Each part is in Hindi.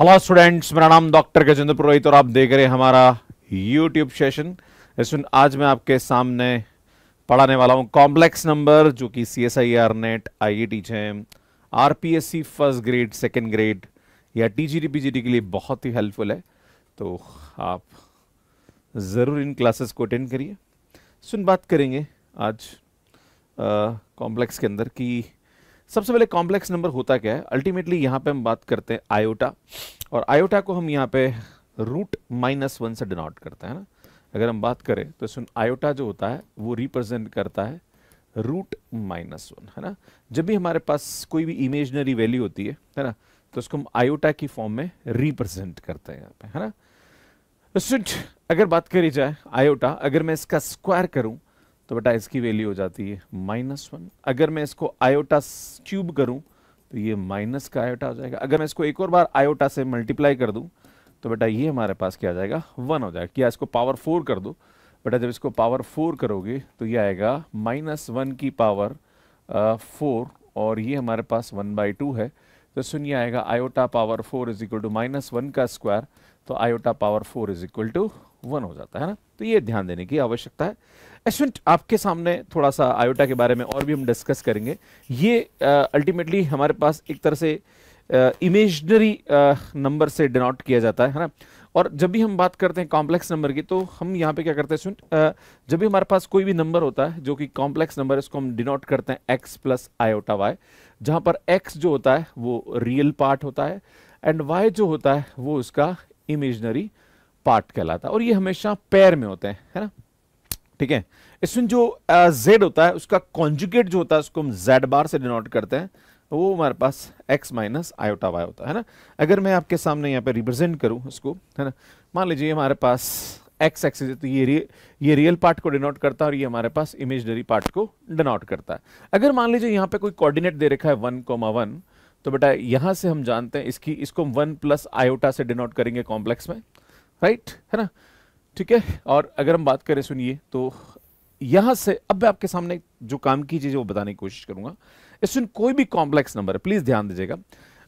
हेलो स्टूडेंट्स मेरा नाम डॉक्टर गजेंद्र पुरोहित और आप देख रहे हैं हमारा यूट्यूब सेशन इसमें आज मैं आपके सामने पढ़ाने वाला हूँ कॉम्प्लेक्स नंबर जो कि C S I R NET I E T JAM R P S C first grade second grade या T G D P G D के लिए बहुत ही हेल्पफुल है तो आप ज़रूर इन क्लासेस को अटेंड करिए सुन बात करेंगे आज कॉम्प्लेक्स के अंदर की सबसे पहले कॉम्प्लेक्स नंबर होता क्या है अल्टीमेटली यहां पे हम बात करते हैं आयोटा और आयोटा को हम यहां पे रूट माइनस वन से डिनोट करते हैं ना अगर हम बात करें तो सुन आयोटा जो होता है वो रिप्रेजेंट करता है रूट माइनस वन है ना जब भी हमारे पास कोई भी इमेजनरी वैल्यू होती है है ना तो उसको हम आयोटा की फॉर्म में रिप्रेजेंट करते हैं यहाँ पे है ना तो स्टूडेंट अगर बात करी जाए आयोटा अगर मैं इसका स्क्वायर करूँ तो बेटा इसकी वैल्यू हो जाती है माइनस वन अगर मैं इसको आयोटा क्यूब करूँ तो ये माइनस का आयोटा हो जाएगा अगर मैं इसको एक और बार आयोटा से मल्टीप्लाई कर दूँ तो बेटा ये हमारे पास क्या आ जाएगा वन हो जाएगा क्या इसको पावर फोर कर दो बेटा जब इसको पावर फोर करोगे तो ये आएगा माइनस वन की पावर फोर uh, और ये हमारे पास वन बाई टू है तो सुनिए आएगा iota power four is equal to minus one का स्क्वायर तो iota power four is equal to one हो जाता है ना तो ये ध्यान देने की आवश्यकता है एशविंट आपके सामने थोड़ा सा आयोटा के बारे में और भी हम डिस्कस करेंगे ये अल्टीमेटली हमारे पास एक तरह से इमेजनरी नंबर से डिनोट किया जाता है ना और जब भी हम बात करते हैं कॉम्प्लेक्स नंबर की तो हम यहाँ पे क्या करते हैं स्टूडेंट जब भी हमारे पास कोई भी नंबर होता है जो कि कॉम्प्लेक्स नंबर है इसको हम डिनोट करते हैं एक्स प्लस आयोटा वाई जहाँ पर एक्स जो होता है वो रियल पार्ट होता है एंड वाई जो होता है वो उसका इमेजनरी पार्ट कहलाता है और ये हमेशा पैर में होते हैं है ना ठीक है इसमें जो जेड होता है उसका कॉन्जुगेट जो होता है उसको हम जेड बार से डिनोट करते हैं वो हमारे पास एक्स माइनस आयोटा वाई होता है ना अगर मैं आपके सामने यहाँ पे रिप्रेजेंट करूँ उसको है ना मान लीजिए हमारे पास एक्स एक्सिस है तो ये रि, ये रियल पार्ट को डिनोट करता है और ये हमारे पास इमेजनरी पार्ट को डिनोट करता है अगर मान लीजिए यहाँ पे कोई कोऑर्डिनेट दे रखा है वन कोमा वन तो बेटा यहाँ से हम जानते हैं इसकी इसको हम वन प्लस आयोटा से डिनोट करेंगे कॉम्प्लेक्स में राइट है ना ठीक है और अगर हम बात करें सुनिए तो यहां से अब मैं आपके सामने जो काम की चीज़ वो बताने की कोशिश करूंगा इसमें कोई भी कॉम्प्लेक्स नंबर है प्लीज़ ध्यान दीजिएगा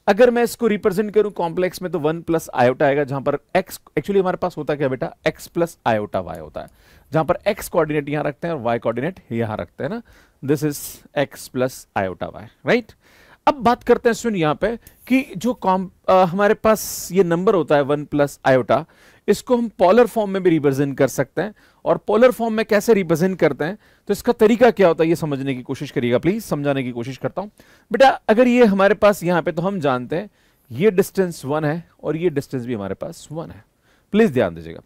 अगर मैं इसको रिप्रेजेंट करूं कॉम्प्लेक्स में तो वन प्लस आयोटा आएगा जहां पर एक्स एक्चुअली हमारे पास होता क्या बेटा एक्स प्लस आयोटा वाई होता है जहां पर एक्स कोऑर्डिनेट यहां रखते हैं और वाई कोऑर्डिनेट यहां रखते हैं ना this is x plus iota y right अब बात करते हैं सुन यहां पे कि जो कॉम हमारे पास ये नंबर होता है वन प्लस आयोटा इसको हम पोलर फॉर्म में भी रिप्रेजेंट कर सकते हैं और पोलर फॉर्म में कैसे रिप्रेजेंट करते हैं तो इसका तरीका क्या होता है ये समझने की कोशिश करिएगा प्लीज समझाने की कोशिश करता हूं बेटा अगर ये हमारे पास यहाँ पे तो हम जानते हैं ये डिस्टेंस वन है और ये डिस्टेंस भी हमारे पास वन है प्लीज ध्यान दीजिएगा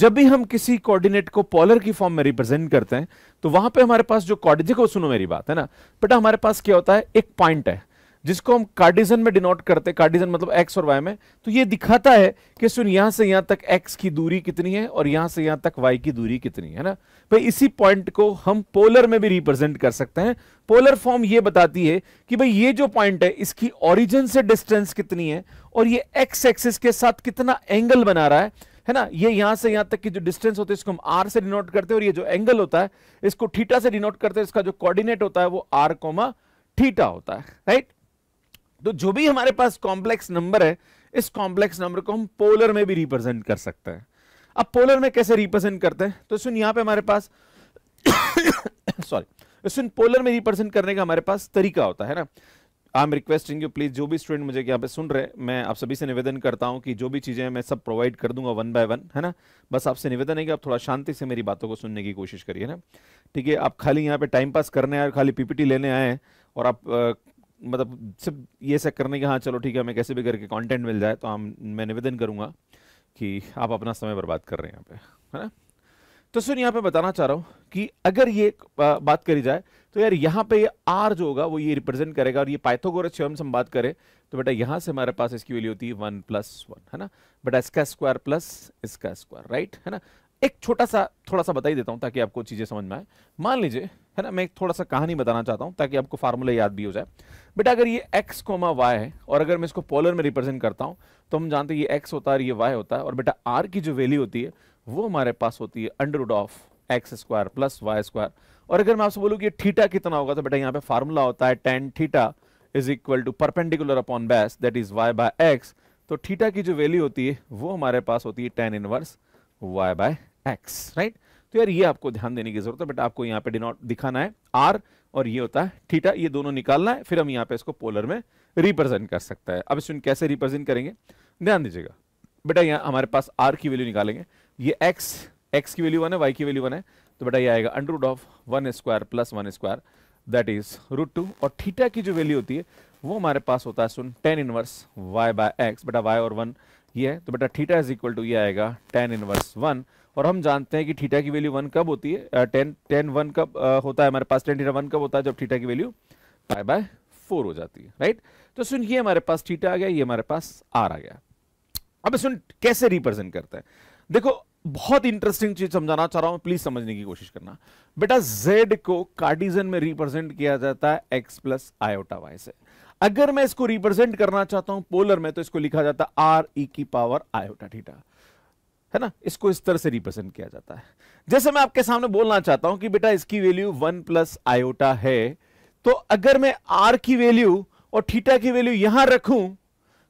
जब भी हम किसी कोऑर्डिनेट को पोलर की फॉर्म में रिप्रेजेंट करते हैं तो वहां पे हमारे पास जो कॉर्डिनेट को सुनो मेरी बात है ना बेटा हमारे पास क्या होता है एक पॉइंट है जिसको हम कार्डिजन में डिनोट करते हैं कार्डिजन मतलब एक्स और वाई में तो ये दिखाता है कि सुन यहां से यहां तक एक्स की दूरी कितनी है और यहां से यहां तक वाई की दूरी कितनी है ना भाई इसी पॉइंट को हम पोलर में भी रिप्रेजेंट कर सकते हैं पोलर फॉर्म ये बताती है कि भाई ये जो पॉइंट है इसकी ओरिजिन से डिस्टेंस कितनी है और ये एक्स एक्सिस के साथ कितना एंगल बना रहा है है ना ये यहां से यहां तक की जो डिस्टेंस होती है इसको हम आर से डिनोट करते हैं और ये जो एंगल होता है इसको थीटा से डिनोट करते हैं इसका जो कोऑर्डिनेट होता है वो आर कोमा थीटा होता है राइट तो जो भी हमारे पास कॉम्प्लेक्स नंबर है इस कॉम्प्लेक्स नंबर को हम पोलर में भी रिप्रेजेंट कर सकते हैं अब पोलर में कैसे रिप्रेजेंट करते हैं तो सुन यहां पे हमारे पास सॉरी तो सुन पोलर में रिप्रेजेंट करने का हमारे पास तरीका होता है ना I am requesting you please जो भी स्टूडेंट मुझे यहाँ पे सुन रहे मैं आप सभी से निवेदन करता हूँ कि जो भी चीज़ें मैं सब प्रोवाइड कर दूंगा वन बाय वन है ना बस आपसे निवेदन है कि आप थोड़ा शांति से मेरी बातों को सुनने की कोशिश करिए ना ठीक है आप खाली यहाँ पे टाइम पास करने आए खाली पीपीटी लेने आए और आप मतलब सिर्फ ये चेक करने के हाँ चलो ठीक है हमें कैसे भी करके कंटेंट मिल जाए तो हम मैं निवेदन करूँगा कि आप अपना समय बर्बाद कर रहे हैं यहाँ पे है ना तो सुन यहाँ पे बताना चाह रहा हूँ कि अगर ये बात करी जाए तो यार यहाँ पे ये आर जो होगा वो ये रिप्रेजेंट करेगा और ये पाइथागोरस थ्योरम से हम बात करें तो बेटा यहाँ से हमारे पास इसकी वैल्यू होती है वन प्लस वन है ना बेटा इसका स्क्वायर प्लस इसका स्क्वायर राइट है ना एक छोटा सा थोड़ा सा बताई देता हूं ताकि आपको चीजें समझ में आए मान लीजिए है ना मैं एक थोड़ा सा कहानी बताना चाहता हूं ताकि आपको फार्मूला याद भी हो जाए बेटा अगर ये एक्स कोमा वाई है और अगर मैं इसको पोलर में रिप्रेजेंट करता हूं तो हम जानते हैं ये एक्स होता है ये वाई होता है और बेटा आर की जो वैल्यू होती है वो हमारे पास होती है under root of x square plus y square और अगर मैं आपसे बोलूँ कि थीटा कितना होगा तो बेटा यहाँ पे फार्मूला होता है tan theta is equal to perpendicular upon base that is y by x तो ठीटा की जो वैल्यू होती है वो हमारे पास होती है tan inverse y by x right तो यार ये आपको ध्यान देने की जरूरत है बट आपको यहाँ पे डिनोट दिखाना है आर और ये होता है थीटा ये दोनों निकालना है फिर हम यहाँ पे इसको पोलर में रिप्रेजेंट कर सकता है अब इस कैसे रिप्रेजेंट करेंगे ध्यान दीजिएगा बेटा यहाँ हमारे पास आर की वैल्यू निकालेंगे ये एक्स एक्स की वैल्यू वन है वाई की वैल्यू वन है तो बेटा ये आएगा under root of one square plus one square that is root two और थीटा की जो वैल्यू होती है वो हमारे पास होता है सुन tan inverse y by x बेटा वाई और वन ये है तो बेटा थीटा इज इक्वल टू ये आएगा टेन इनवर्स वन और हम जानते हैं कि थीटा की वैल्यू वन कब होती है टेन टेन वन कब होता है हमारे पास टेन थीटा वन कब होता है जब थीटा की वैल्यू फाइव बाय फोर हो जाती है राइट तो सुन ये हमारे पास थीटा आ गया ये हमारे पास आर आ गया अब सुन कैसे रिप्रेजेंट करते हैं देखो बहुत इंटरेस्टिंग चीज समझाना चाह रहा हूं प्लीज समझने की कोशिश करना बेटा z को कार्टिजन में रिप्रेजेंट किया जाता है x प्लस आयोटा वाई से अगर मैं इसको रिप्रेजेंट करना चाहता हूं पोलर में तो इसको लिखा जाता है आर ई की पावर आयोटा थीटा है ना इसको इस तरह से रिप्रेजेंट किया जाता है जैसे मैं आपके सामने बोलना चाहता हूं कि बेटा इसकी वैल्यू वन प्लस आयोटा है तो अगर मैं आर की वैल्यू और थीटा की वैल्यू यहां रखूं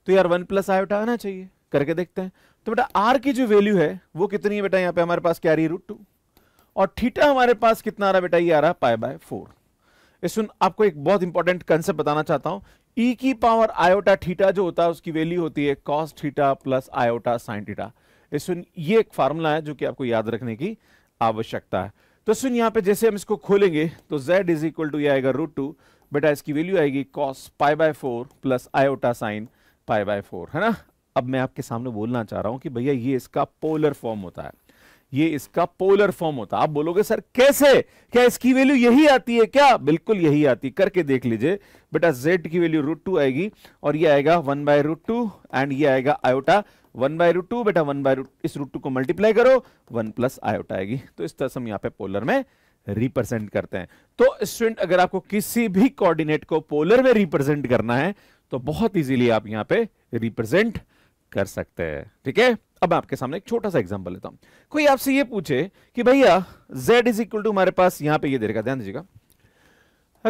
तो यार वन प्लस आयोटा आना चाहिए करके देखते हैं तो बेटा आर की जो वैल्यू है वो कितनी है बेटा यहाँ पे हमारे पास क्या रही रूट टू और थीटा हमारे पास कितना आ रहा बेटा ये आ रहा पाए बाय फोर सुन आपको एक बहुत इंपॉर्टेंट कंसेप्ट बताना चाहता हूं ई e की पावर आयोटा थीटा जो होता है उसकी वैल्यू होती है cos theta plus iota sine theta सुन ये एक फार्मूला है जो कि आपको याद रखने की आवश्यकता है तो सुन यहां पे जैसे हम इसको खोलेंगे तो z इज इक्वल टू ये आएगा रूट टू बेटा इसकी वैल्यू आएगी cos pi by four plus iota sine pi by four है ना अब मैं आपके सामने बोलना चाह रहा हूं कि भैया ये इसका पोलर फॉर्म होता है ये इसका पोलर फॉर्म होता आप बोलोगे सर कैसे क्या इसकी वैल्यू यही आती है क्या बिल्कुल यही आती करके देख लीजिए बेटा z की वैल्यू रूट टू आएगी और ये आएगा one by root two and ये आएगा iota one by root two बेटा वन बाय रूट इस रूट टू को मल्टीप्लाई करो वन प्लस आयोटा आएगी तो इस तरह से हम यहाँ पे पोलर में रिप्रेजेंट करते हैं तो स्टूडेंट अगर आपको किसी भी कोऑर्डिनेट को पोलर में रिप्रेजेंट करना है तो बहुत इजीली आप यहाँ पे रिप्रेजेंट कर सकते हैं ठीक है अब मैं आपके सामने एक छोटा सा एग्जाम्पल लेता हूं कोई आपसे ये पूछे कि भैया z इज इक्वल टू हमारे पास यहां पे ये दे रखा ध्यान दीजिएगा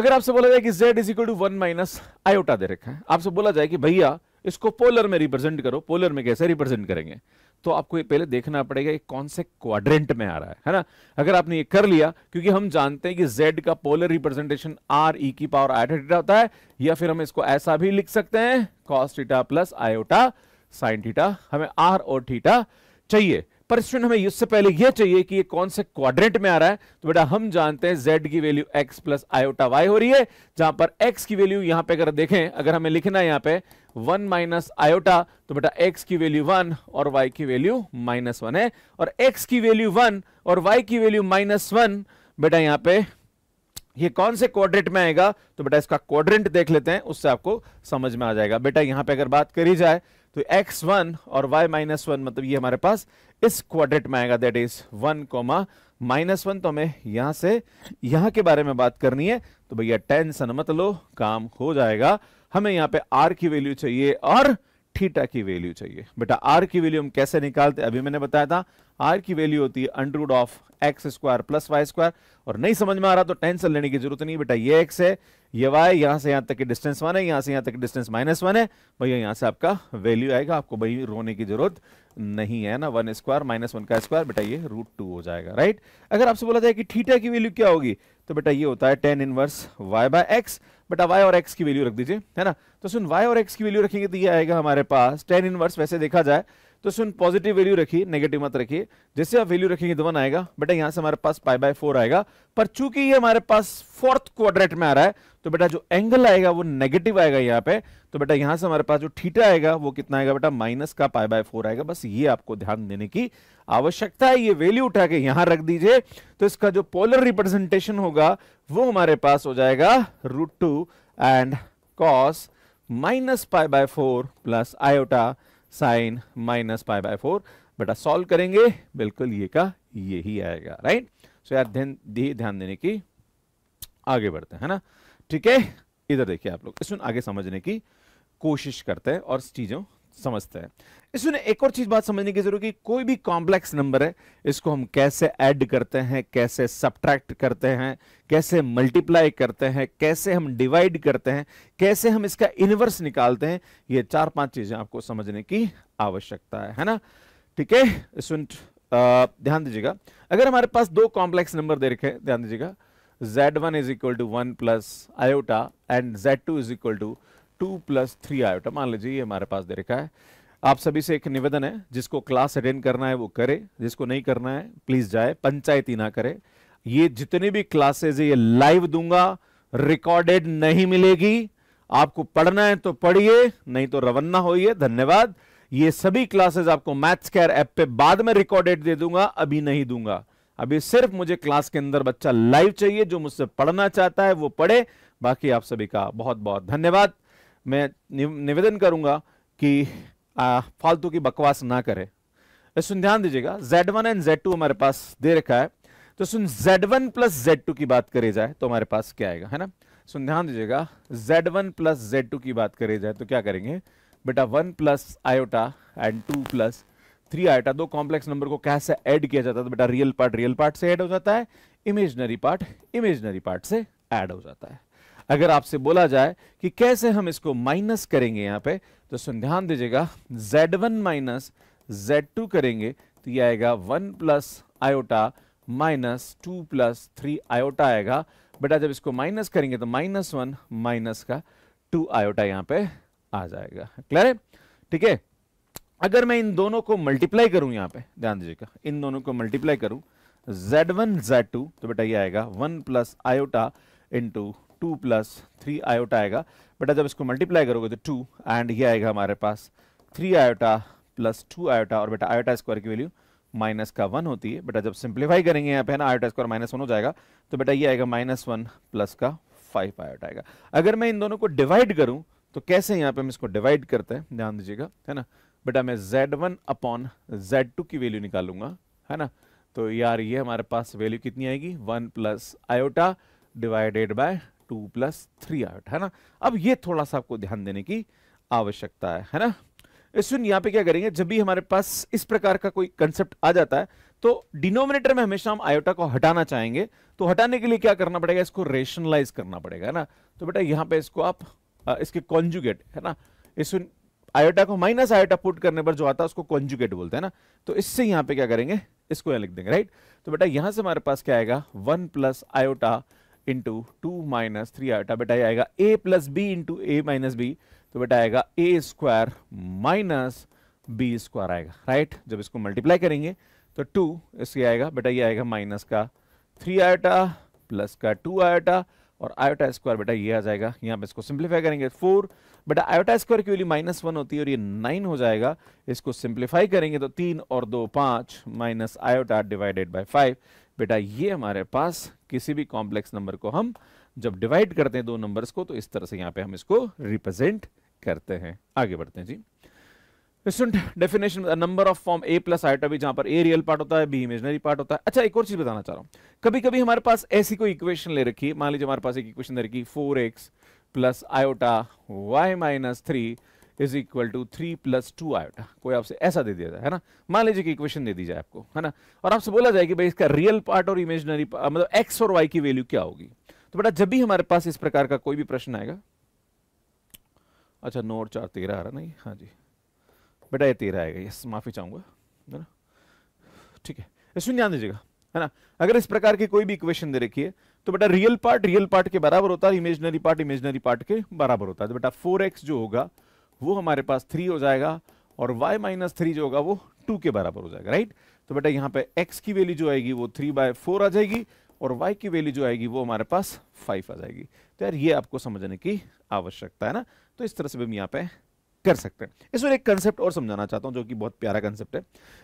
अगर आपसे बोला जाए कि z is equal to one minus iota दे रखा है आपसे बोला जाए कि भैया इसको पोलर में रिप्रेजेंट करो पोलर में कैसे रिप्रेजेंट करेंगे तो आपको ये पहले देखना पड़ेगा ये कौन से क्वाड्रेंट में आ रहा है है ना अगर आपने ये कर लिया क्योंकि हम जानते हैं कि z का पोलर रिप्रेजेंटेशन r e की पावर आयोटा होता है या फिर हम इसको ऐसा भी लिख सकते हैं cos cos theta plus iota sine theta हमें आर और थीटा चाहिए पर स्टूडेंट हमें इससे पहले यह चाहिए कि ये कौन से क्वाड्रेंट में आ रहा है तो बेटा हम जानते हैं जेड की value x plus iota y हो रही है जहां पर एक्स की वैल्यू यहां पे अगर देखें अगर हमें लिखना है यहां पे वन माइनस आयोटा तो बेटा एक्स की वैल्यू वन और वाई की वैल्यू माइनस वन है और एक्स की वैल्यू वन और वाई की वैल्यू माइनस वन बेटा यहां पर ये कौन से क्वाड्रेंट में आएगा तो बेटा इसका क्वाड्रेंट देख लेते हैं उससे आपको समझ में आ जाएगा बेटा यहां पे अगर बात करी जाए तो एक्स वन और वाई माइनस वन मतलब ये हमारे पास इस क्वाड्रेट में आएगा that is one comma minus one तो हमें यहां से यहां के बारे में बात करनी है तो भैया टेंशन मत लो काम हो जाएगा हमें यहां पे आर की वैल्यू चाहिए और थीटा की वैल्यू चाहिए बेटा आर की वैल्यू हम कैसे निकालते अभी मैंने बताया था आर की वैल्यू होती है under root of x square plus y square और नहीं समझ में आ रहा तो टेंशन लेने की जरूरत नहीं बेटा ये एक्स है ये वाई यहां से यहां तक की डिस्टेंस वन है यहां से यहां तक डिस्टेंस माइनस वन है भैया यहां से आपका वैल्यू आएगा आपको भाई रोने की जरूरत नहीं है ना वन स्क्वायर माइनस वन का स्क्वायर बेटा ये रूट टू हो जाएगा राइट अगर आपसे बोला जाए कि थीटा की वैल्यू क्या होगी तो बेटा ये होता है tan inverse y by x बेटा वाई और एक्स की वैल्यू रख दीजिए है ना तो सुन वाई और एक्स की वैल्यू रखेंगे तो ये आएगा हमारे पास टेन इनवर्स वैसे देखा जाए तो सुन पॉजिटिव वैल्यू रखिए नेगेटिव मत रखिए जैसे आप वैल्यू रखेंगे तो वन आएगा बेटा यहाँ से हमारे पास पाई बाय फोर आएगा पर चूंकि ये हमारे पास फोर्थ क्वाड्रेट में आ रहा है तो बेटा जो एंगल आएगा वो नेगेटिव आएगा यहाँ पे तो बेटा यहां से हमारे पास जो थीटा आएगा वो कितना आएगा बेटा माइनस का पाई बाय फोर आएगा बस ये आपको ध्यान देने की आवश्यकता है ये वैल्यू उठा के यहां रख दीजिए तो इसका जो पोलर रिप्रेजेंटेशन होगा वो हमारे पास हो जाएगा root two and cos minus pi by four plus iota sine minus pi by four बेटा सॉल्व करेंगे बिल्कुल ये का ये ही आएगा राइट सो so यार ध्यान देने की आगे बढ़ते हैं ना ठीक है इधर देखिए आप लोग इसमें आगे समझने की कोशिश करते हैं और चीजों समझते हैं इसमें एक और चीज बात समझने की जरूरत है कोई भी कॉम्प्लेक्स नंबर है इसको हम कैसे ऐड करते हैं कैसे सब्ट्रैक्ट करते हैं कैसे मल्टीप्लाई करते हैं कैसे हम डिवाइड करते हैं कैसे हम इसका इनवर्स निकालते हैं ये चार पांच चीजें आपको समझने की आवश्यकता है है ना ठीक है इसमें ध्यान दीजिएगा अगर हमारे पास दो कॉम्प्लेक्स नंबर दे रखे ध्यान दीजिएगा z1 is equal to 1 plus iota and z2 is equal to 2 plus three iota मान लीजिए ये हमारे पास दे रखा है आप सभी से एक निवेदन है जिसको क्लास अटेंड करना है वो करे जिसको नहीं करना है प्लीज जाए पंचायती ना करे ये जितनी भी क्लासेज है ये लाइव दूंगा रिकॉर्डेड नहीं मिलेगी आपको पढ़ना है तो पढ़िए नहीं तो रवन्ना होइए धन्यवाद ये सभी क्लासेज आपको मैथ्स केयर ऐप पे बाद में रिकॉर्डेड दे दूंगा अभी नहीं दूंगा अभी सिर्फ मुझे क्लास के अंदर बच्चा लाइव चाहिए जो मुझसे पढ़ना चाहता है वो पढ़े बाकी आप सभी का बहुत बहुत धन्यवाद मैं निवेदन करूंगा कि फालतू की बकवास ना करे सुन ध्यान दीजिएगा Z1 एंड Z2 हमारे पास दे रखा है तो सुन Z1 वन प्लस जेड की बात करी जाए तो हमारे पास क्या आएगा है ना सुन ध्यान दीजिएगा Z1 वन प्लस जेड की बात करी जाए तो क्या करेंगे बेटा one plus iota and two plus three iota दो कॉम्प्लेक्स नंबर को कैसे ऐड किया जाता है तो बेटा रियल पार्ट रियल पार्ट से ऐड हो जाता है इमेजनरी पार्ट इमेजनरी पार्ट से ऐड हो जाता है अगर आपसे बोला जाए कि कैसे हम इसको माइनस करेंगे यहां पे तो सुन ध्यान दीजिएगा Z1 वन माइनस जेड करेंगे तो ये आएगा one plus iota minus two plus three iota आएगा बेटा जब इसको माइनस करेंगे तो माइनस वन माइनस का टू आयोटा यहां पे आ जाएगा क्लियर है ठीक है अगर मैं इन दोनों को मल्टीप्लाई करूं यहां पे ध्यान दीजिएगा इन दोनों को मल्टीप्लाई करूं z1 z2 तो बेटा ये आएगा 1 plus iota into two plus three iota आएगा बेटा जब इसको मल्टीप्लाई करोगे तो टू एंड ये आएगा हमारे पास three iota plus two iota और बेटा आयोटा स्क्वायर की वैल्यू माइनस का वन होती है बेटा जब सिंप्लीफाई करेंगे यहाँ पे ना आयोटा स्क्वायर माइनस वन हो जाएगा तो बेटा ये आएगा माइनस वन प्लस का फाइव आयोटा आएगा अगर मैं इन दोनों को डिवाइड करूँ तो कैसे यहाँ पे हम इसको डिवाइड करते हैं ध्यान दीजिएगा है ना बेटा मैं z one upon z two की वैल्यू निकालूंगा है ना तो यार ये हमारे पास वैल्यू कितनी आएगी one plus iota divided by two plus three iota है ना अब ये थोड़ा सा आपको ध्यान देने की आवश्यकता है है ना स्टूडेंट यहाँ पे क्या करेंगे जब भी हमारे पास इस प्रकार का कोई कंसेप्ट आ जाता है तो डिनोमिनेटर में हमेशा हम आयोटा को हटाना चाहेंगे तो हटाने के लिए क्या करना पड़ेगा इसको रेशनलाइज करना पड़ेगा है ना तो बेटा यहाँ पे इसको आप इसके कॉन्जुगेट है ना इस आयोटा को माइनस आयोटा पुट करने पर जो आता है उसको कॉन्जुगेट बोलते हैं ना तो इससे यहां पे क्या करेंगे इसको यहां लिख देंगे राइट तो बेटा यहां से हमारे पास क्या आएगा one plus iota into two minus three iota बेटा ये आएगा a plus b into a minus b तो बेटा आएगा a square minus b square आएगा राइट जब इसको मल्टीप्लाई करेंगे तो टू इसके आएगा बेटा ये आएगा माइनस का थ्री आयोटा प्लस का टू आयोटा और आयोटा स्क्वायर बेटा ये आ जाएगा यहाँ पे इसको सिंप्लीफाई करेंगे फोर बेटा आयोटा स्क्वायर की वैल्यू माइनस वन होती है और ये नाइन हो जाएगा इसको सिंप्लीफाई करेंगे तो तीन और दो पांच minus iota divided by five बेटा ये हमारे पास किसी भी कॉम्प्लेक्स नंबर को हम जब डिवाइड करते हैं दो नंबर्स को तो इस तरह से यहाँ पे हम इसको रिप्रेजेंट करते हैं आगे बढ़ते हैं जी student definition number of form a plus iota भी जहां पर ए रियल पार्ट होता है बी इमेजनरी पार्ट होता है अच्छा एक और चीज बताना चाह रहा हूं कभी कभी हमारे पास ऐसी कोई इक्वेशन ले रखी है मान लीजिए हमारे पास एक इक्वेशन ले रखी four x plus iota y minus three is equal to three plus two iota कोई आपसे ऐसा दे दिया जाए है ना मान लीजिए कि इक्वेशन दे दी जाए आपको है ना और आपसे बोला जाए कि भाई इसका रियल पार्ट और इमेजनरी मतलब एक्स और वाई की वैल्यू क्या होगी तो बेटा जब भी हमारे पास इस प्रकार का कोई भी प्रश्न आएगा अच्छा नौ और चार तेरह आ रहा नहीं हाँ जी बेटा ये तेरह आएगा यस माफ़ी चाहूंगा है ना ठीक है इसमें ध्यान दीजिएगा है ना अगर इस प्रकार की कोई भी इक्वेशन दे रखी है तो बेटा रियल पार्ट रियल पार्ट के बराबर होता है इमेजनरी पार्ट इमेजनरी पार्ट के बराबर होता है तो बेटा फोर एक्स जो होगा वो हमारे पास थ्री हो जाएगा और वाई माइनस थ्री जो होगा वो टू के बराबर हो जाएगा राइट तो बेटा यहाँ पे एक्स की वैल्यू जो आएगी वो थ्री बाय फोर आ जाएगी और वाई की वैल्यू जो आएगी वो हमारे पास फाइव आ जाएगी तो यार ये आपको समझने की आवश्यकता है ना तो इस तरह से भी हम यहाँ पे कर सकते हैं इसमें एक कंसेप्ट और समझाना चाहता हूं जो कि बहुत प्यारा कंसेप्ट है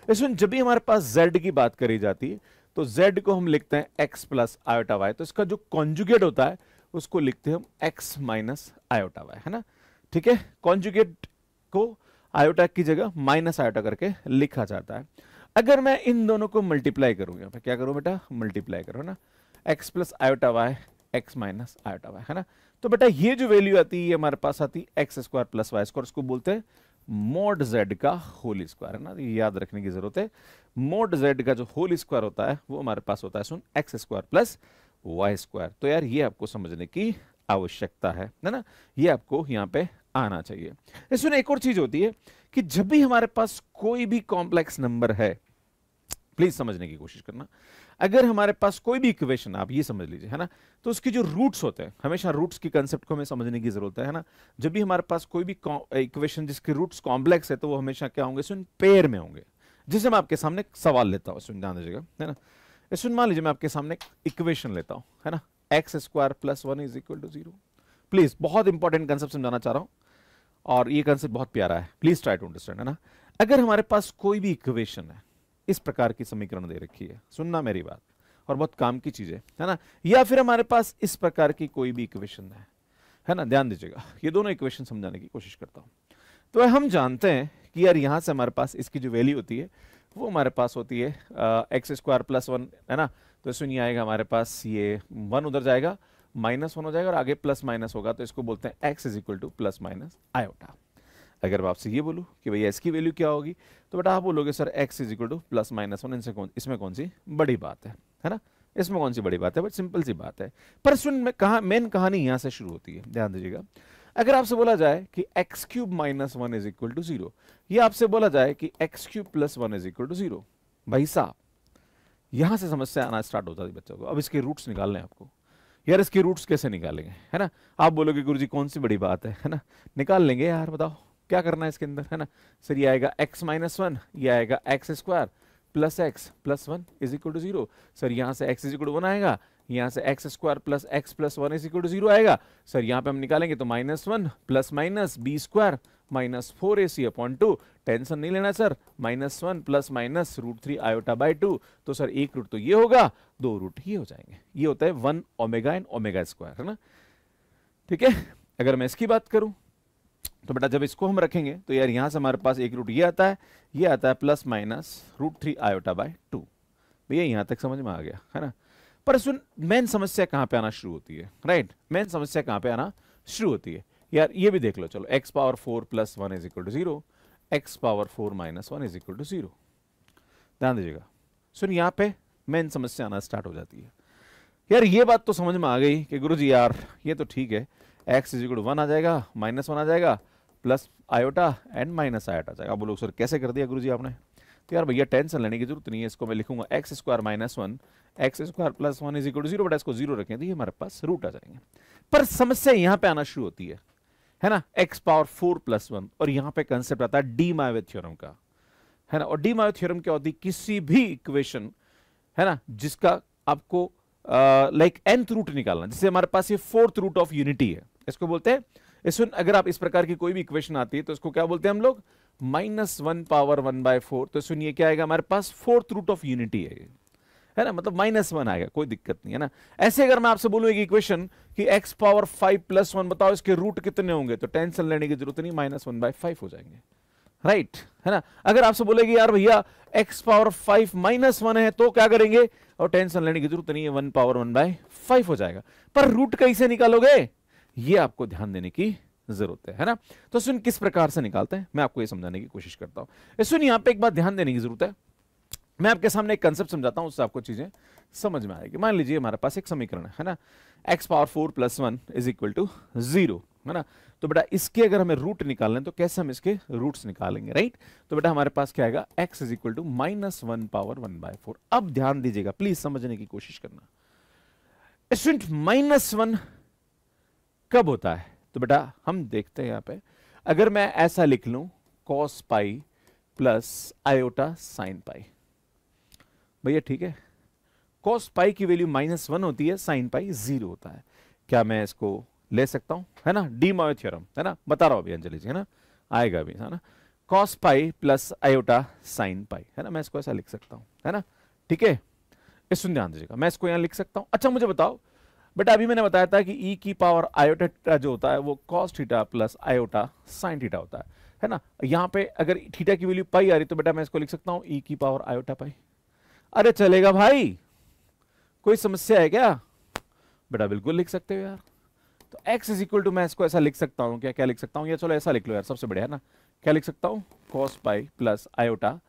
इसमें जब भी हमारे पास जेड की बात करी जाती है तो जेड को हम लिखते हैं एक्स प्लस आयोटा वाई तो इसका जो कॉन्जुगेट होता है उसको लिखते हैं हम एक्स माइनस आयोटा वाई है ना ठीक है कॉन्जुगेट को आयोटा की जगह माइनस आयोटा करके लिखा जाता है अगर मैं इन दोनों को मल्टीप्लाई करूंगा मैं क्या करूं बेटा मल्टीप्लाई करो ना x plus iota y x minus iota y है ना तो बेटा ये जो वैल्यू आती है हमारे पास आती है x square plus y square इसको बोलते हैं मोड जेड का होल स्क्वायर है ना ये याद रखने की जरूरत है मोड जेड का जो होल स्क्वायर होता है वो हमारे पास होता है सुन x square plus y square तो यार ये आपको समझने की आवश्यकता है ना ना ये आपको यहाँ पे आना चाहिए सुन एक और चीज होती है कि जब भी हमारे पास कोई भी कॉम्प्लेक्स नंबर है प्लीज समझने की कोशिश करना अगर हमारे पास कोई भी इक्वेशन आप ये समझ लीजिए है ना तो उसके जो रूट्स होते हैं हमेशा रूट्स की कंसेप्ट को हमें समझने की जरूरत है ना जब भी हमारे पास कोई भी इक्वेशन जिसके रूट्स कॉम्प्लेक्स है तो वो हमेशा क्या होंगे सुन पेयर में होंगे जिसे मैं आपके सामने सवाल लेता हूँ सुन ध्यान दीजिएगा है ना सुन मान लीजिए मैं आपके सामने इक्वेशन लेता हूँ है ना x square plus one is equal to zero please बहुत इंपॉर्टेंट कंसेप्ट समझाना चाह रहा हूँ और ये कंसेप्ट बहुत प्यारा है प्लीज ट्राई टू अंडरस्टैंड है ना अगर हमारे पास कोई भी इक्वेशन है इस प्रकार की समीकरण दे रखी है सुनना मेरी बात और बहुत काम की चीज़ है है ना या फिर हमारे पास इस प्रकार की कोई भी इक्वेशन है है ना ध्यान दीजिएगा ये दोनों इक्वेशन समझाने की कोशिश करता हूं तो हम जानते हैं कि यार यहां से हमारे पास इसकी जो वैल्यू होती है वो हमारे पास होती है एक्स स्क्वायर प्लस वन है ना तो इसमें नहीं आएगा हमारे पास ये वन उधर जाएगा माइनस वन हो जाएगा और आगे प्लस माइनस होगा तो इसको बोलते हैं x is equal to plus minus iota अगर मैं आपसे ये बोलूँ कि भैया इसकी वैल्यू क्या होगी तो बेटा आप बोलोगे sir x is equal to plus minus one इनसे कौन इसमें कौन सी बड़ी बात है है ना इसमें कौन सी बड़ी बात है बट सिंपल सी बात है पर सुन में कहा मेन कहानी यहाँ से शुरू होती है ध्यान दीजिएगा अगर आपसे बोला जाए कि x cube minus one is equal to zero आपसे बोला जाए कि x cube plus one is equal to zero भाई साहब यहाँ से समस्या आना स्टार्ट होता है बच्चों को अब इसके रूट्स निकालने आपको यार इसके रूट्स कैसे निकालेंगे है ना आप बोलोगे गुरु जी कौन सी बड़ी बात है है ना निकाल लेंगे यार बताओ क्या करना है इसके अंदर है ना सर ये आएगा x माइनस वन ये आएगा x square plus x plus one is equal to zero sir यहाँ से x is equal to one आएगा यहाँ से x square plus x plus one is equal to zero आएगा सर यहाँ पे हम निकालेंगे तो minus one plus minus b square minus four a c upon two tension नहीं लेना sir minus one plus minus root three iota by two तो सर एक रूट तो ये होगा दो रूट ये हो जाएंगे ये होता है one omega and omega square है ना ठीक है अगर मैं इसकी बात करूं तो बेटा जब इसको हम रखेंगे तो यार यहां से हमारे पास एक रूट ये आता है ये आता है plus minus root three iota by two भैया यहां तक समझ में आ गया है ना पर सुन मेन समस्या कहां पे आना शुरू होती है राइट मेन समस्या कहां पे आना शुरू होती है यार ये भी देख लो चलो x power four plus one is equal to zero x power four minus one is equal to zero ध्यान दीजिएगा सुन यहां पे मेन समस्या आना स्टार्ट हो जाती है यार ये बात तो समझ में आ गई कि गुरु जी यार ये तो ठीक है एक्स इज इक्वल वन आ जाएगा माइनस वन आ जाएगा plus iota and minus iota जाएगा आप लोग सर कैसे कर दिया गुरु जी आपने तो यार भैया टेंशन लेने की जरूरत नहीं है इसको मैं लिखूंगा x square minus one x square plus one is equal to zero but इसको जीरो रखें तो ये हमारे पास रूट आ जाएंगे पर समस्या यहाँ पे आना शुरू होती है है ना x power four plus one और यहाँ पे कंसेप्ट आता है डी मावे थ्योरम का है ना और डी मावे थ्योरम क्या होती है किसी भी इक्वेशन है ना जिसका आपको लाइक एंथ रूट निकालना जिससे हमारे पास ये फोर्थ रूट ऑफ यूनिटी है इसको बोलते हैं सुन अगर आप इस प्रकार की कोई भी इक्वेशन आती है तो इसको क्या बोलते हैं हम लोग minus one power one by four तो सुनिए क्या आएगा हमारे पास फोर्थ रूट ऑफ यूनिटी है है ना मतलब माइनस वन आएगा कोई दिक्कत नहीं है ना ऐसे अगर मैं आपसे बोलूँ एक इक्वेशन कि x power five plus one बताओ इसके रूट कितने होंगे तो टेंशन लेने की जरूरत नहीं माइनस वन बाय फाइव हो जाएंगे राइट right, है ना अगर आपसे बोलेगी यार भैया x power five minus one है तो क्या करेंगे और टेंशन लेने की जरूरत नहीं है one power one by five हो जाएगा पर रूट कैसे निकालोगे ये आपको ध्यान देने की जरूरत है है ना तो सुन किस प्रकार से निकालते हैं मैं आपको ये समझाने की कोशिश करता हूं सुन यहां पे एक बात ध्यान देने की जरूरत है मैं आपके सामने एक कंसेप्ट समझाता हूं उससे आपको चीजें समझ में आएगी मान लीजिए हमारे पास एक समीकरण है ना x power four plus one is equal to zero है ना तो बेटा इसके अगर हमें रूट निकालना है तो कैसे हम इसके रूट निकालेंगे राइट तो बेटा हमारे पास क्या आएगा x is equal to minus one power one by four अब ध्यान दीजिएगा प्लीज समझने की कोशिश करना माइनस वन कब होता है तो बेटा हम देखते हैं यहां पे अगर मैं ऐसा लिख लू cos pi plus iota sine pi भैया ठीक है कॉस पाई की वैल्यू माइनस वन होती है साइन पाई जीरो होता है क्या मैं इसको ले सकता हूं है ना डी मॉय थियोरम है ना बता रहा हूं अभी अंजलि जी है ना आएगा अभी है ना cos pi plus iota sine pi है ना मैं इसको ऐसा लिख सकता हूँ है ना ठीक है इस सुन ध्यान दीजिएगा मैं इसको यहां लिख सकता हूं अच्छा मुझे बताओ बेटा अभी मैंने बताया था कि ई e की पावर आयोटा जो होता है वो cos theta plus iota sine theta होता है है ना यहाँ पे अगर थीटा की वैल्यू पाई आ रही तो बेटा मैं इसको लिख सकता हूँ ई e की पावर आयोटा पाई अरे चलेगा भाई कोई समस्या है क्या बेटा बिल्कुल लिख सकते हो यार तो एक्स इज इक्वल टू मैं इसको ऐसा लिख सकता हूँ क्या क्या लिख सकता हूँ या चलो ऐसा लिख लो यार सबसे बढ़िया है ना क्या लिख सकता हूँ cos pi plus iota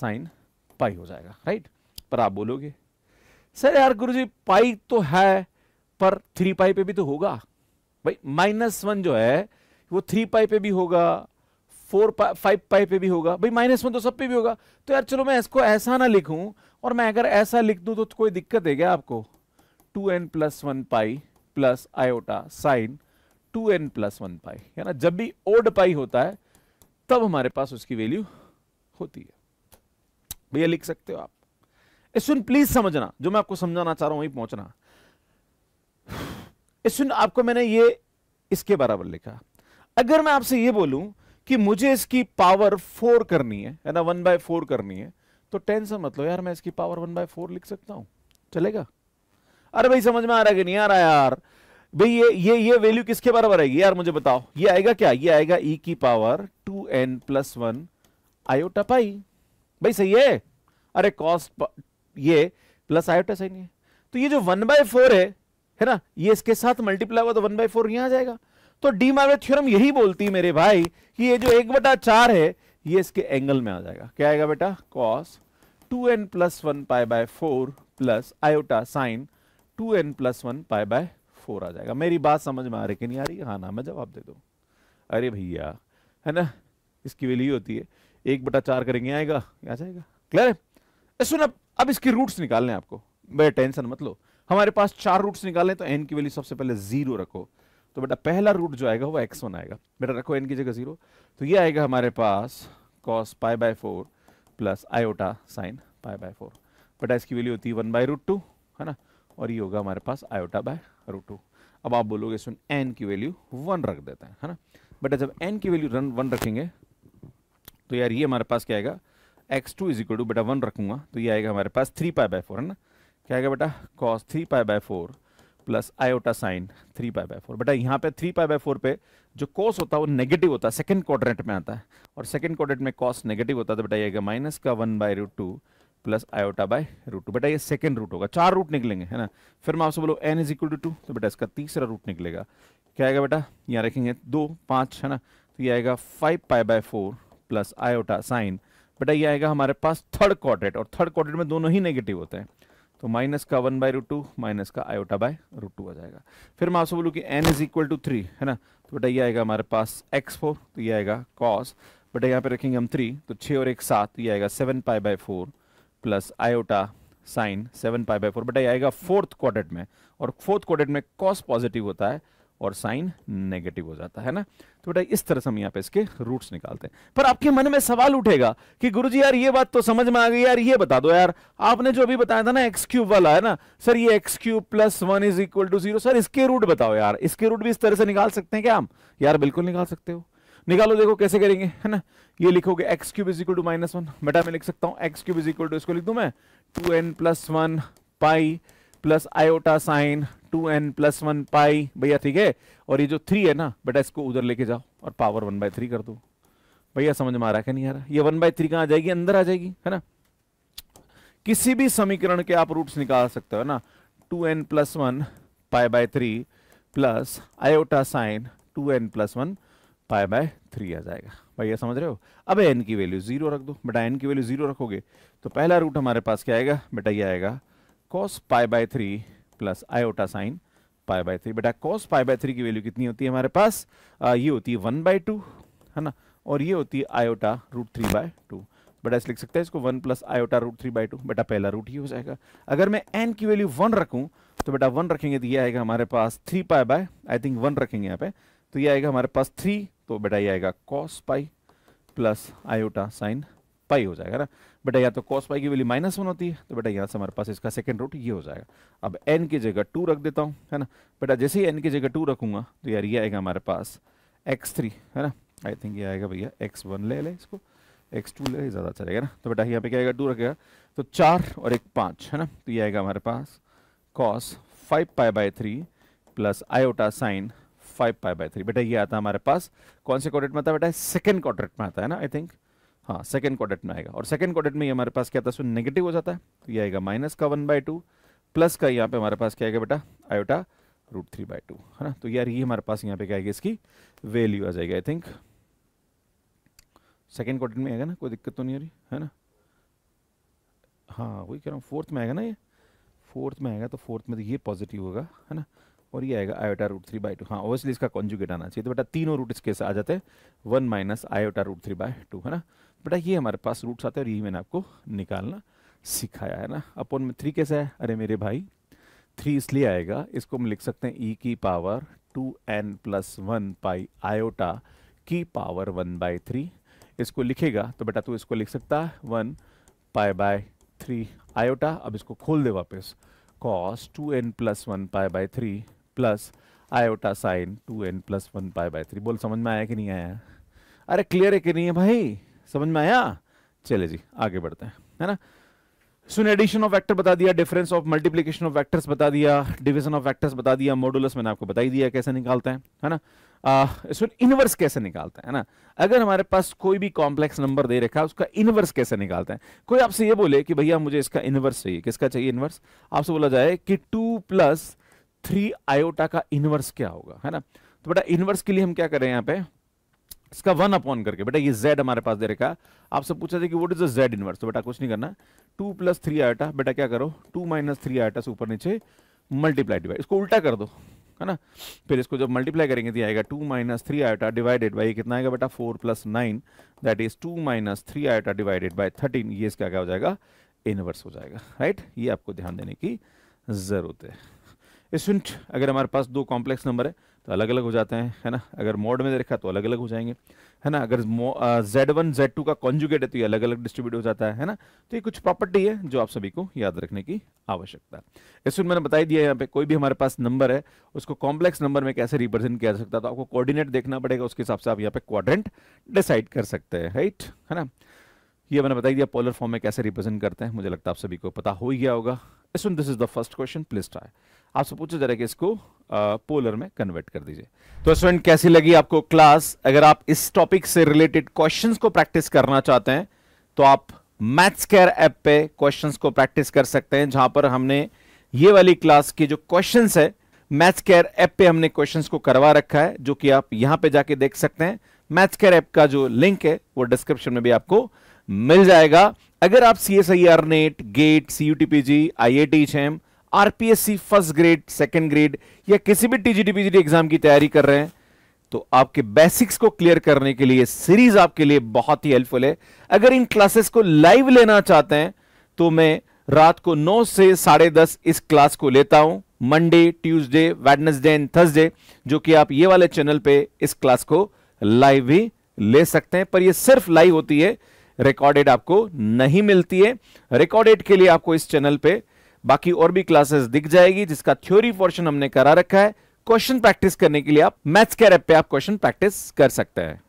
sine pi हो जाएगा राइट पर आप बोलोगे सर यार गुरुजी पाई तो है पर थ्री पाई पे भी तो होगा भाई माइनस वन जो है वो थ्री पाई पे भी होगा फोर पाई फाइव पाई पे भी होगा भाई माइनस वन तो सब पे भी होगा तो यार चलो मैं इसको ऐसा ना लिखूं और मैं अगर ऐसा लिख दूं तो कोई दिक्कत है क्या आपको two n plus one pi plus iota sine two n plus one pi है ना जब भी ओड पाई होता है तब हमारे पास उसकी वैल्यू होती है भैया लिख सकते हो आप सुन प्लीज समझना जो मैं आपको समझाना चाह रहा हूं वहीं पहुंचना इस आपको मैंने ये इसके बराबर लिखा अगर मैं आपसे ये बोलूं कि मुझे इसकी पावर फोर करनी है है ना वन बाय फोर करनी है तो टेन से मतलब यार मैं इसकी पावर वन बाय फोर लिख सकता हूं चलेगा अरे भाई समझ में आ रहा है कि नहीं आ रहा यार भाई ये ये ये वैल्यू किसके बराबर आएगी यार मुझे बताओ ये आएगा क्या ये आएगा ई e की power two n plus one iota pi भाई सही है अरे कॉस्ट ये प्लस आयोटा सही नहीं है तो ये जो वन बाय फोर है है ना ये इसके साथ मल्टीप्लाई हुआ तो वन बाई फोर यहां आ जाएगा तो डी मार्वे थ्योरम यही बोलती है मेरे भाई कि ये जो एक बटा चार है ये इसके एंगल में आ जाएगा क्या आएगा बेटा cos two n plus one pi by four plus iota sine two n plus one pi by four आ जाएगा मेरी बात समझ में आ रही कि नहीं आ रही हाँ ना हाँ, मैं जवाब दे दो अरे भैया है ना इसकी वैल्यू होती है एक बटा चार करेंगे आएगा आ जाएगा क्लियर है सुन अब अब इसकी रूट्स निकालने आपको भैया टेंशन मत लो हमारे पास चार रूट्स निकालें तो एन की वैल्यू सबसे पहले जीरो रखो तो बेटा पहला रूट जो आएगा वो एक्स वन आएगा बेटा रखो एन की जगह जीरो तो ये आएगा हमारे पास cos pi by four plus iota sine pi by four बेटा इसकी वैल्यू होती है वन बाय रूट टू है ना और ये होगा हमारे पास आयोटा बाय रूट टू अब आप बोलोगे सुन एन की वैल्यू वन रख देते हैं है ना बेटा जब एन की वैल्यू रन वन रखेंगे तो यार ये हमारे पास क्या आएगा x two is equal to बेटा वन रखूंगा तो ये आएगा हमारे पास थ्री पाई बाय फोर है ना क्या आएगा बेटा cos three pi by four plus iota sine three pi by four बेटा यहाँ पे थ्री पाई बाय फोर पे जो कॉस होता है वो नेगेटिव होता है सेकंड क्वाड्रेंट में आता है और सेकंड क्वाड्रेंट में कॉस नेगेटिव होता है तो बेटा ये आएगा माइनस का one by root two plus iota by root two बेटा ये सेकंड रूट होगा चार रूट निकलेंगे है ना फिर मैं आपसे बोलो n is equal to two तो बेटा इसका तीसरा रूट निकलेगा क्या आएगा बेटा यहाँ रखेंगे दो पाँच है ना तो ये आएगा five pi by four plus iota sine बेटा ये आएगा हमारे पास थर्ड क्वाड्रेट और थर्ड क्वाड्रेट में दोनों ही नेगेटिव होते हैं तो माइनस का one by root two minus का आयोटा बाय रूट टू आ जाएगा फिर मैं आपसे बोलूँ कि n is equal to three है ना तो बेटा ये आएगा हमारे पास एक्स फोर तो ये आएगा कॉस बेटा यहाँ पे रखेंगे हम थ्री तो छः और एक सात तो ये आएगा seven pi by four plus iota sine seven pi by four बेटा ये आएगा फोर्थ क्वार्टर में और फोर्थ क्वार्टर में कॉस पॉजिटिव होता है और साइन नेगेटिव हो जाता है ना तो बेटा इस तरह से हम यहाँ पे इसके रूट्स निकालते हैं पर आपके मन में सवाल उठेगा कि गुरुजी यार ये बात तो समझ में आ गई यार ये बता दो यार आपने जो अभी बताया था ना एक्स क्यूब वाला है ना सर ये x cube plus one is equal to zero sir इसके रूट बताओ यार इसके रूट भी इस तरह से निकाल सकते हैं क्या हम यार बिल्कुल निकाल सकते हो निकालो देखो कैसे करेंगे है ना ये लिखोगे x cube is equal to minus one बेटा मैं लिख सकता हूँ x cube is equal to इसको लिख दू मैं two n plus one pi plus iota sine two n plus one pi भैया ठीक है और ये जो थ्री है ना बेटा इसको उधर लेके जाओ और पावर वन बाय थ्री कर दो भैया समझ में आ रहा है नहीं आ रहा ये वन बाय थ्री कहाँ आ जाएगी अंदर आ जाएगी है ना किसी भी समीकरण के आप रूट्स निकाल सकते हो ना two n plus one pi by three plus iota sine two n plus one pi by three आ जाएगा भैया समझ रहे हो अब एन की वैल्यू जीरो रख दो बेटा एन की वैल्यू जीरो रखोगे तो पहला रूट हमारे पास क्या आएगा बेटा ये आएगा cos pi by three plus iota sine pi by three बेटा कॉस पाई बाय थ्री की वैल्यू कितनी होती है हमारे पास आ, ये होती है वन बाय टू है ना और ये होती है iota root three by two बेटा लिख सकते हैं इसको one plus iota root three by two बेटा पहला रूट ही हो जाएगा अगर मैं एन की वैल्यू वन रखूं तो बेटा वन रखेंगे तो ये आएगा हमारे पास three pi by I think one रखेंगे यहाँ पे तो ये आएगा हमारे पास थ्री तो बेटा ये आएगा cos pi plus iota sine pi हो जाएगा ना बेटा या तो कॉस पाई की वैल्यू माइनस वन होती है तो बेटा यहाँ से हमारे पास इसका सेकंड रूट ये हो जाएगा अब एन की जगह टू रख देता हूँ है ना बेटा जैसे ही एन की जगह टू रखूंगा तो यार ये आएगा हमारे पास एक्स थ्री है ना आई थिंक ये आएगा भैया एक्स वन ले ले इसको एक्स टू ले ज़्यादा अच्छा रहेगा ना तो बेटा यहाँ पे क्या आएगा टू रखेगा तो चार और एक पाँच है ना तो ये आएगा हमारे पास cos five pi by three plus iota sine five pi by three बेटा ये आता है हमारे पास कौन से क्वाड्रेट में आता है बेटा सेकंड क्वाड्रेट में आता है ना आई थिंक हाँ सेकेंड क्वाड्रेंट में आएगा और सेकेंड क्वाड्रेंट में ये हमारे पास क्या था सो नेगेटिव हो जाता है तो ये आएगा माइनस का वन बाई टू प्लस का यहाँ पे हमारे पास क्या आएगा बेटा iota root three by two है ना तो यार ये हमारे पास यहाँ पे क्या आएगा इसकी वैल्यू आ जाएगी आई थिंक सेकेंड क्वार्टर में आएगा ना कोई दिक्कत तो नहीं आ रही है ना हाँ वही कह रहा हूँ फोर्थ में आएगा ना ये फोर्थ में आएगा तो फोर्थ में तो ये पॉजिटिव होगा है ना और ये आएगा iota root three by two हाँ ओवियसली इसका कॉन्जुगेट आना चाहिए तो बेटा तीनों रूट इसके आ जाते हैं one minus iota root three by two है ना बेटा ये हमारे पास रूट्स आते हैं और यही मैंने आपको निकालना सिखाया है ना अपन में थ्री कैसा है अरे मेरे भाई थ्री इसलिए आएगा इसको हम लिख सकते हैं ई e की power two n plus one pi iota की पावर वन बाय थ्री इसको लिखेगा तो बेटा तू इसको लिख सकता है one pi by three iota अब इसको खोल दे वापस cos two n plus one pi by three plus iota sine two n plus one pi by three बोल समझ में आया कि नहीं आया अरे क्लियर है कि नहीं है भाई समझ में आया चले जी आगे बढ़ते हैं है ना सुन एडिशन ऑफ वेक्टर बता दिया difference of multiplication of vectors बता दिया डिविजन ऑफ वेक्टर्स बता दिया मॉडुलस मैंने आपको बताई दिया कैसे निकालते हैं है ना सुन uh, इनवर्स कैसे निकालते हैं है ना अगर हमारे पास कोई भी कॉम्प्लेक्स नंबर दे रखा है उसका इनवर्स कैसे निकालते हैं कोई आपसे ये बोले कि भैया मुझे इसका इनवर्स चाहिए किसका चाहिए इनवर्स आपसे बोला जाए कि टू प्लस थ्री आयोटा का इनवर्स क्या होगा है ना तो बेटा इनवर्स के लिए हम क्या करें यहां पे इसका वन अपॉन करके बेटा ये जेड हमारे पास दे रखा आपसे पूछा था कि what is a z inverse तो बेटा कुछ नहीं करना टू प्लस थ्री आयोटा बेटा क्या करो टू माइनस थ्री आयोटा से ऊपर नीचे मल्टीप्लाई डिवाइड इसको उल्टा कर दो है ना फिर इसको जब मल्टीप्लाई करेंगे तो आएगा two minus three iota divided by कितना आएगा बेटा four plus nine that is two minus three iota divided by thirteen ये इसका क्या हो जाएगा इनवर्स हो जाएगा राइट ये आपको ध्यान देने की जरूरत है स्टूडेंट अगर हमारे पास दो कॉम्प्लेक्स नंबर है तो अलग अलग हो जाते हैं है ना अगर मोड में देखा तो अलग अलग हो जाएंगे है ना अगर जेड वन जेड टू का कॉन्जुगेट है तो ये अलग अलग डिस्ट्रीब्यूट हो जाता है है ना तो ये कुछ प्रॉपर्टी है जो आप सभी को याद रखने की आवश्यकता है स्टूडेंट मैंने बताई दिया यहाँ पे कोई भी हमारे पास नंबर है उसको कॉम्प्लेक्स नंबर में कैसे रिप्रेजेंट किया जा सकता है तो आपको कोऑर्डिनेट देखना पड़ेगा उसके हिसाब से आप यहाँ पे क्वाड्रेंट डिसाइड कर सकते हैं राइट है ना ये मैंने बताई दिया पोलर फॉर्म में कैसे रिप्रेजेंट करते हैं मुझे लगता है आप सभी को पता हो ही गया होगा सुन this is the first question please try आपसे पूछो जरा कि इसको पोलर में कन्वर्ट कर दीजिए तो स्टूडेंट कैसी लगी आपको क्लास अगर आप इस टॉपिक से रिलेटेड क्वेश्चंस को प्रैक्टिस करना चाहते हैं तो आप मैथ्स केयर ऐप पे क्वेश्चंस को प्रैक्टिस कर सकते हैं जहां पर हमने ये वाली क्लास के जो क्वेश्चन है मैथ्स केयर ऐप पे हमने क्वेश्चन को करवा रखा है जो कि आप यहां पर जाके देख सकते हैं मैथ्स केयर ऐप का जो लिंक है वो डिस्क्रिप्शन में भी आपको मिल जाएगा अगर आप C S I R NET GATE C U T P G I I T H M RPSC first grade second grade या किसी भी टीजी पीजीटी एग्जाम की तैयारी कर रहे हैं तो आपके बेसिक्स को क्लियर करने के लिए सीरीज आपके लिए बहुत ही हेल्पफुल है अगर इन क्लासेस को लाइव लेना चाहते हैं तो मैं रात को 9 से साढ़े दस इस क्लास को लेता हूं Monday Tuesday Wednesday and Thursday जो कि आप ये वाले चैनल पे इस क्लास को लाइव भी ले सकते हैं पर ये सिर्फ लाइव होती है रिकॉर्डेड आपको नहीं मिलती है रिकॉर्डेड के लिए आपको इस चैनल पर बाकी और भी क्लासेस दिख जाएगी जिसका थ्योरी पोर्शन हमने करा रखा है क्वेश्चन प्रैक्टिस करने के लिए आप मैथ्स के रेप पे आप क्वेश्चन प्रैक्टिस कर सकते हैं